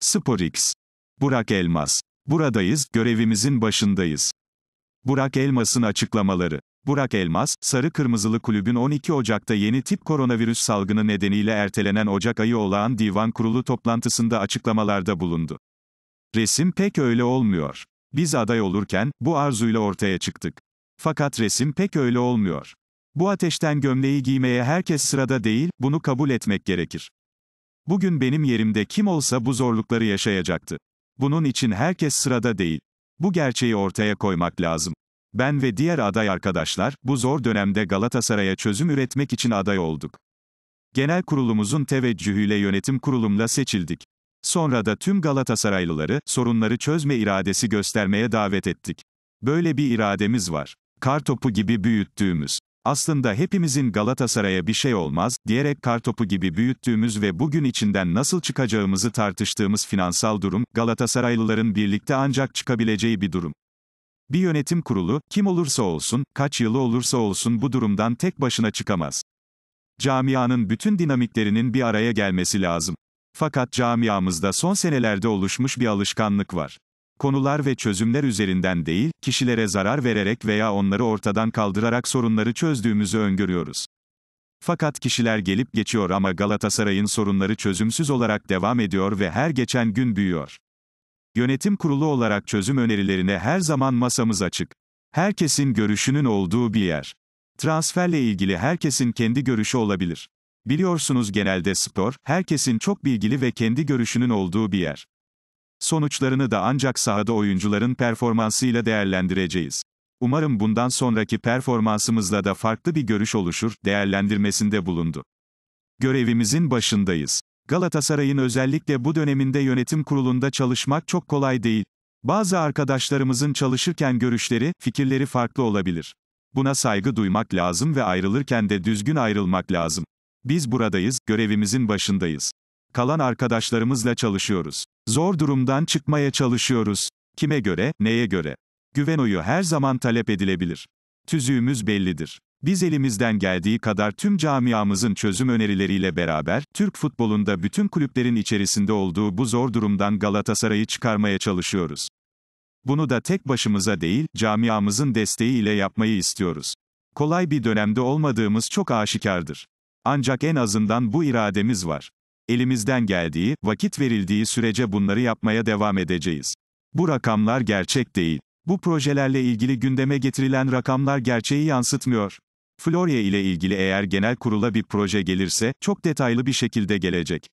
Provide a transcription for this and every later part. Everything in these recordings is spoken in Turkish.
SporX. Burak Elmas. Buradayız, görevimizin başındayız. Burak Elmas'ın açıklamaları. Burak Elmas, Sarı Kırmızılı Kulübün 12 Ocak'ta yeni tip koronavirüs salgını nedeniyle ertelenen Ocak ayı olağan divan kurulu toplantısında açıklamalarda bulundu. Resim pek öyle olmuyor. Biz aday olurken, bu arzuyla ortaya çıktık. Fakat resim pek öyle olmuyor. Bu ateşten gömleği giymeye herkes sırada değil, bunu kabul etmek gerekir. Bugün benim yerimde kim olsa bu zorlukları yaşayacaktı. Bunun için herkes sırada değil. Bu gerçeği ortaya koymak lazım. Ben ve diğer aday arkadaşlar, bu zor dönemde Galatasaray'a çözüm üretmek için aday olduk. Genel kurulumuzun teveccühüyle yönetim kurulumla seçildik. Sonra da tüm Galatasaraylıları, sorunları çözme iradesi göstermeye davet ettik. Böyle bir irademiz var. Kar topu gibi büyüttüğümüz. Aslında hepimizin Galatasaray'a bir şey olmaz diyerek kartopu gibi büyüttüğümüz ve bugün içinden nasıl çıkacağımızı tartıştığımız finansal durum Galatasaraylıların birlikte ancak çıkabileceği bir durum. Bir yönetim kurulu kim olursa olsun, kaç yılı olursa olsun bu durumdan tek başına çıkamaz. Camianın bütün dinamiklerinin bir araya gelmesi lazım. Fakat camiamızda son senelerde oluşmuş bir alışkanlık var konular ve çözümler üzerinden değil, kişilere zarar vererek veya onları ortadan kaldırarak sorunları çözdüğümüzü öngörüyoruz. Fakat kişiler gelip geçiyor ama Galatasaray'ın sorunları çözümsüz olarak devam ediyor ve her geçen gün büyüyor. Yönetim kurulu olarak çözüm önerilerine her zaman masamız açık. Herkesin görüşünün olduğu bir yer. Transferle ilgili herkesin kendi görüşü olabilir. Biliyorsunuz genelde spor, herkesin çok bilgili ve kendi görüşünün olduğu bir yer. Sonuçlarını da ancak sahada oyuncuların performansıyla değerlendireceğiz. Umarım bundan sonraki performansımızla da farklı bir görüş oluşur, değerlendirmesinde bulundu. Görevimizin başındayız. Galatasaray'ın özellikle bu döneminde yönetim kurulunda çalışmak çok kolay değil. Bazı arkadaşlarımızın çalışırken görüşleri, fikirleri farklı olabilir. Buna saygı duymak lazım ve ayrılırken de düzgün ayrılmak lazım. Biz buradayız, görevimizin başındayız kalan arkadaşlarımızla çalışıyoruz. Zor durumdan çıkmaya çalışıyoruz. Kime göre, neye göre? Güvenoyu her zaman talep edilebilir. Tüzüğümüz bellidir. Biz elimizden geldiği kadar tüm camiamızın çözüm önerileriyle beraber, Türk futbolunda bütün kulüplerin içerisinde olduğu bu zor durumdan Galatasaray'ı çıkarmaya çalışıyoruz. Bunu da tek başımıza değil, camiamızın ile yapmayı istiyoruz. Kolay bir dönemde olmadığımız çok aşikardır. Ancak en azından bu irademiz var. Elimizden geldiği, vakit verildiği sürece bunları yapmaya devam edeceğiz. Bu rakamlar gerçek değil. Bu projelerle ilgili gündeme getirilen rakamlar gerçeği yansıtmıyor. Florya ile ilgili eğer genel kurula bir proje gelirse, çok detaylı bir şekilde gelecek.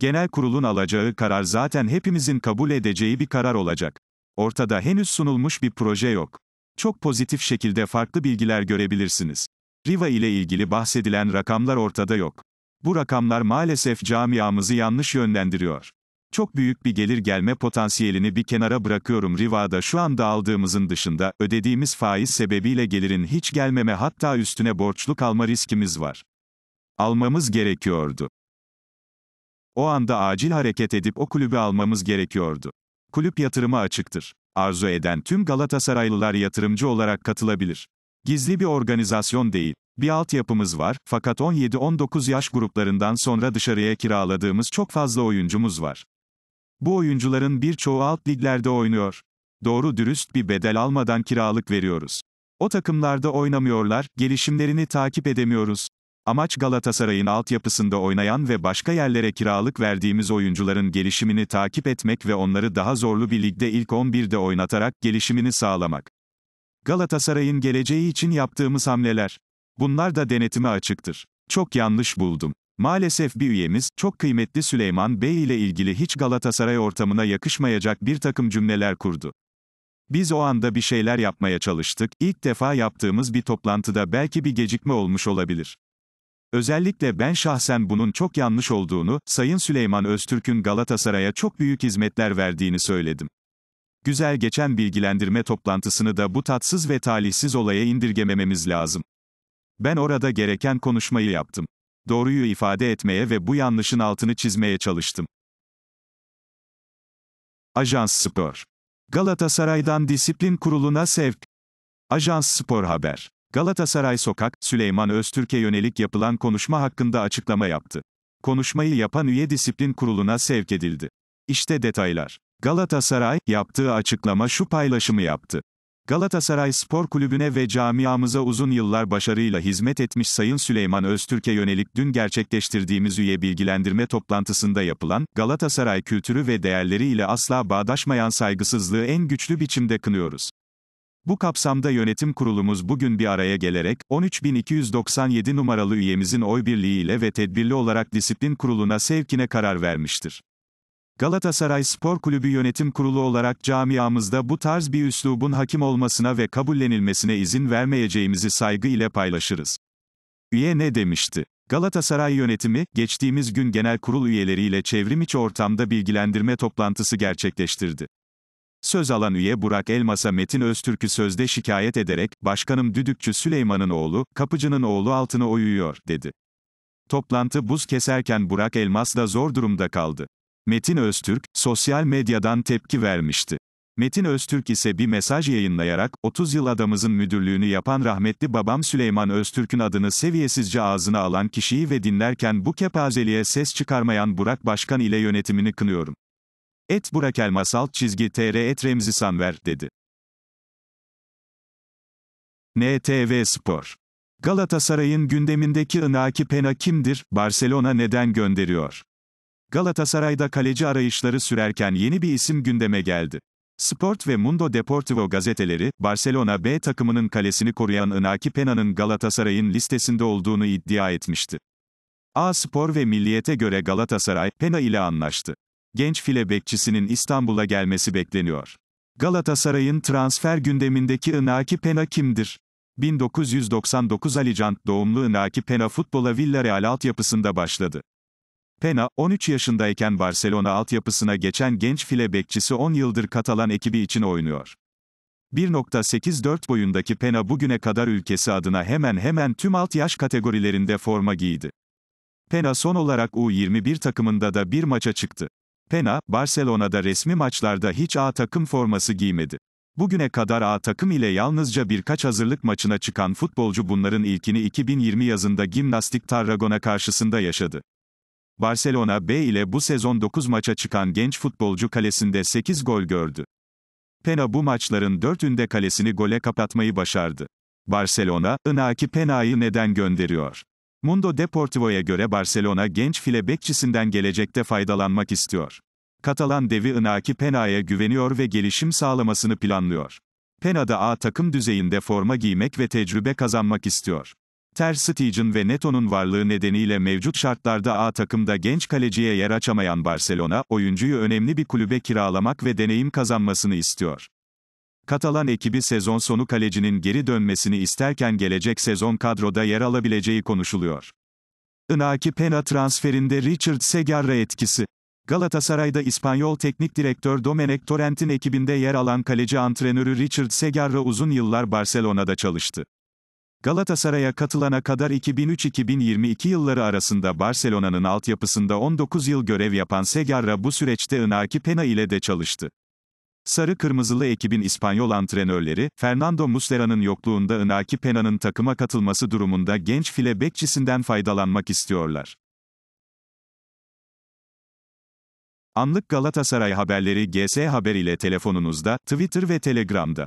Genel kurulun alacağı karar zaten hepimizin kabul edeceği bir karar olacak. Ortada henüz sunulmuş bir proje yok. Çok pozitif şekilde farklı bilgiler görebilirsiniz. Riva ile ilgili bahsedilen rakamlar ortada yok. Bu rakamlar maalesef camiamızı yanlış yönlendiriyor. Çok büyük bir gelir gelme potansiyelini bir kenara bırakıyorum Riva'da şu anda aldığımızın dışında, ödediğimiz faiz sebebiyle gelirin hiç gelmeme hatta üstüne borçlu kalma riskimiz var. Almamız gerekiyordu. O anda acil hareket edip o kulübü almamız gerekiyordu. Kulüp yatırıma açıktır. Arzu eden tüm Galatasaraylılar yatırımcı olarak katılabilir. Gizli bir organizasyon değil. Bir altyapımız var, fakat 17-19 yaş gruplarından sonra dışarıya kiraladığımız çok fazla oyuncumuz var. Bu oyuncuların birçoğu alt liglerde oynuyor. Doğru dürüst bir bedel almadan kiralık veriyoruz. O takımlarda oynamıyorlar, gelişimlerini takip edemiyoruz. Amaç Galatasaray'ın altyapısında oynayan ve başka yerlere kiralık verdiğimiz oyuncuların gelişimini takip etmek ve onları daha zorlu bir ligde ilk 11'de oynatarak gelişimini sağlamak. Galatasaray'ın geleceği için yaptığımız hamleler. Bunlar da denetime açıktır. Çok yanlış buldum. Maalesef bir üyemiz, çok kıymetli Süleyman Bey ile ilgili hiç Galatasaray ortamına yakışmayacak bir takım cümleler kurdu. Biz o anda bir şeyler yapmaya çalıştık, ilk defa yaptığımız bir toplantıda belki bir gecikme olmuş olabilir. Özellikle ben şahsen bunun çok yanlış olduğunu, Sayın Süleyman Öztürk'ün Galatasaray'a çok büyük hizmetler verdiğini söyledim. Güzel geçen bilgilendirme toplantısını da bu tatsız ve talihsiz olaya indirgemememiz lazım. Ben orada gereken konuşmayı yaptım. Doğruyu ifade etmeye ve bu yanlışın altını çizmeye çalıştım. Ajans Spor Galatasaray'dan Disiplin Kurulu'na sevk. Ajans Spor Haber Galatasaray Sokak, Süleyman Öztürk'e yönelik yapılan konuşma hakkında açıklama yaptı. Konuşmayı yapan üye disiplin kuruluna sevk edildi. İşte detaylar. Galatasaray, yaptığı açıklama şu paylaşımı yaptı. Galatasaray Spor Kulübü'ne ve camiamıza uzun yıllar başarıyla hizmet etmiş Sayın Süleyman Öztürk'e yönelik dün gerçekleştirdiğimiz üye bilgilendirme toplantısında yapılan, Galatasaray kültürü ve değerleri ile asla bağdaşmayan saygısızlığı en güçlü biçimde kınıyoruz. Bu kapsamda yönetim kurulumuz bugün bir araya gelerek, 13.297 numaralı üyemizin oy birliğiyle ve tedbirli olarak disiplin kuruluna sevkine karar vermiştir. Galatasaray Spor Kulübü Yönetim Kurulu olarak camiamızda bu tarz bir üslubun hakim olmasına ve kabullenilmesine izin vermeyeceğimizi saygı ile paylaşırız. Üye ne demişti? Galatasaray yönetimi, geçtiğimiz gün genel kurul üyeleriyle çevrimiçi ortamda bilgilendirme toplantısı gerçekleştirdi. Söz alan üye Burak Elmas'a Metin Öztürk'ü sözde şikayet ederek, Başkanım Düdükçü Süleyman'ın oğlu, kapıcının oğlu altına oyuyor, dedi. Toplantı buz keserken Burak Elmas da zor durumda kaldı. Metin Öztürk, sosyal medyadan tepki vermişti. Metin Öztürk ise bir mesaj yayınlayarak, 30 yıl adamızın müdürlüğünü yapan rahmetli babam Süleyman Öztürk'ün adını seviyesizce ağzına alan kişiyi ve dinlerken bu kepazeliğe ses çıkarmayan Burak Başkan ile yönetimini kınıyorum. Et Burak Elmas alt çizgi tr et Remzi Sanver, dedi. NTV Spor Galatasaray'ın gündemindeki Inaki Pena kimdir, Barcelona neden gönderiyor? Galatasaray'da kaleci arayışları sürerken yeni bir isim gündeme geldi. Sport ve Mundo Deportivo gazeteleri, Barcelona B takımının kalesini koruyan Inaki Pena'nın Galatasaray'ın listesinde olduğunu iddia etmişti. A Spor ve Milliyet'e göre Galatasaray, Pena ile anlaştı. Genç file bekçisinin İstanbul'a gelmesi bekleniyor. Galatasaray'ın transfer gündemindeki Inaki Pena kimdir? 1999 Alican doğumlu Inaki Pena futbola Villarreal altyapısında başladı. Pena, 13 yaşındayken Barcelona altyapısına geçen genç file bekçisi 10 yıldır Katalan ekibi için oynuyor. 1.84 boyundaki Pena bugüne kadar ülkesi adına hemen hemen tüm alt yaş kategorilerinde forma giydi. Pena son olarak U21 takımında da bir maça çıktı. Pena, Barcelona'da resmi maçlarda hiç A takım forması giymedi. Bugüne kadar A takım ile yalnızca birkaç hazırlık maçına çıkan futbolcu bunların ilkini 2020 yazında Gimnastik Tarragona karşısında yaşadı. Barcelona B ile bu sezon 9 maça çıkan genç futbolcu kalesinde 8 gol gördü. Pena bu maçların dörtünde kalesini gole kapatmayı başardı. Barcelona, Inaki Pena'yı neden gönderiyor? Mundo Deportivo'ya göre Barcelona genç file bekçisinden gelecekte faydalanmak istiyor. Katalan devi Inaki Pena'ya güveniyor ve gelişim sağlamasını planlıyor. Pena da A takım düzeyinde forma giymek ve tecrübe kazanmak istiyor. Ter Stegen ve Neto'nun varlığı nedeniyle mevcut şartlarda A takımda genç kaleciye yer açamayan Barcelona, oyuncuyu önemli bir kulübe kiralamak ve deneyim kazanmasını istiyor. Katalan ekibi sezon sonu kalecinin geri dönmesini isterken gelecek sezon kadroda yer alabileceği konuşuluyor. Inaki Pena transferinde Richard Segarra etkisi. Galatasaray'da İspanyol teknik direktör Domenech Torrent'in ekibinde yer alan kaleci antrenörü Richard Segarra uzun yıllar Barcelona'da çalıştı. Galatasaray'a katılana kadar 2003-2022 yılları arasında Barcelona'nın altyapısında 19 yıl görev yapan Segarra bu süreçte Inaki Pena ile de çalıştı. Sarı Kırmızılı ekibin İspanyol antrenörleri, Fernando Muslera'nın yokluğunda Inaki Pena'nın takıma katılması durumunda genç file bekçisinden faydalanmak istiyorlar. Anlık Galatasaray haberleri GS Haber ile telefonunuzda, Twitter ve Telegram'da.